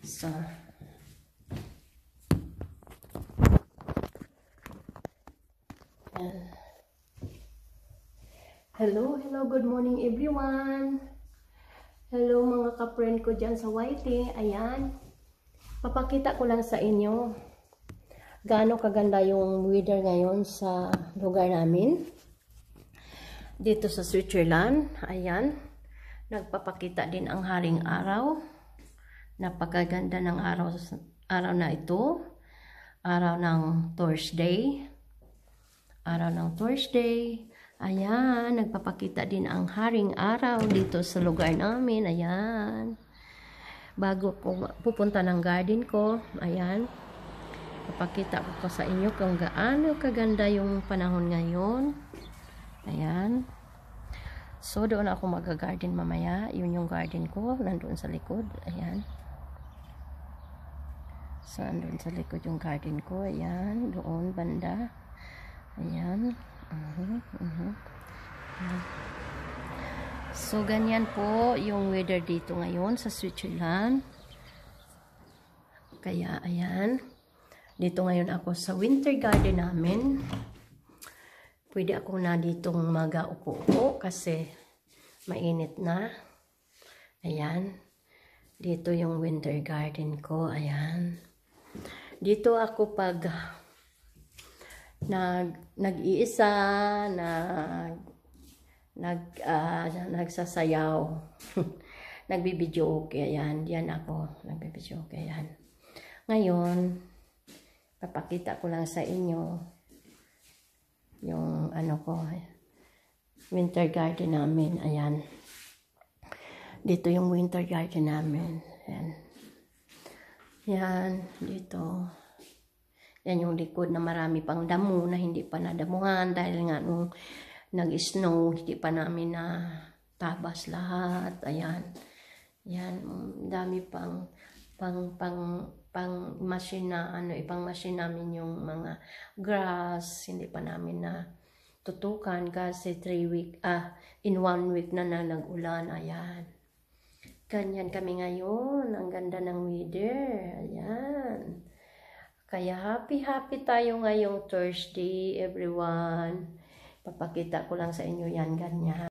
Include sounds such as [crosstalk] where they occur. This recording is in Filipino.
So, and hello, hello, good morning everyone. Hello mga ka-friend ko dyan sa Whitey. Ayan, papakita ko lang sa inyo gaano kaganda yung weather ngayon sa lugar namin. Dito sa Switzerland, ayan, nagpapakita din ang haring araw. Napakaganda ng araw, araw na ito. Araw ng Thursday. Araw ng Thursday. Ayan, nagpapakita din ang haring araw dito sa lugar namin. Ayan. Bago ko pupunta ng garden ko, ayan. Papakita ko, ko sa inyo kung gaano kaganda yung panahon ngayon. Ayan. So, doon ako mag-garden mamaya. Yun yung garden ko. Nandoon sa likod. Ayan. So, andun sa likod yung garden ko. Ayan, doon, banda. Ayan. Uh-huh, uh-huh. Ayan. So, ganyan po yung weather dito ngayon sa Switzerland. Kaya, ayan. Dito ngayon ako sa winter garden namin. Pwede ako na ditong magaupo-upo kasi mainit na. Ayan. Dito yung winter garden ko. Ayan. Ayan. Dito ako pag nag nag-iisa, na nag uh, nagsasayaw. [laughs] Nagbibideo okay yan. Yan ako, nagbibideo okay yan. Ngayon, papakita ko lang sa inyo yung ano ko winter garden namin. Ayan. Dito yung winter garden namin. Ayan. Yan, dito. Yan yung likod na marami pang damo na hindi pa nadamuhan dahil nga nung nag-snow, hindi pa namin na tabas lahat. Ayan. Yan, dami pang pang pang pang machine na ano ipang machine namin yung mga grass hindi pa namin na tutukan kasi 3 week ah in 1 week na na ulan ayan Ganyan kami ngayon. Ang ganda ng weather. Ayan. Kaya happy-happy tayo ngayong Thursday, everyone. Papakita ko lang sa inyo yan, ganyan.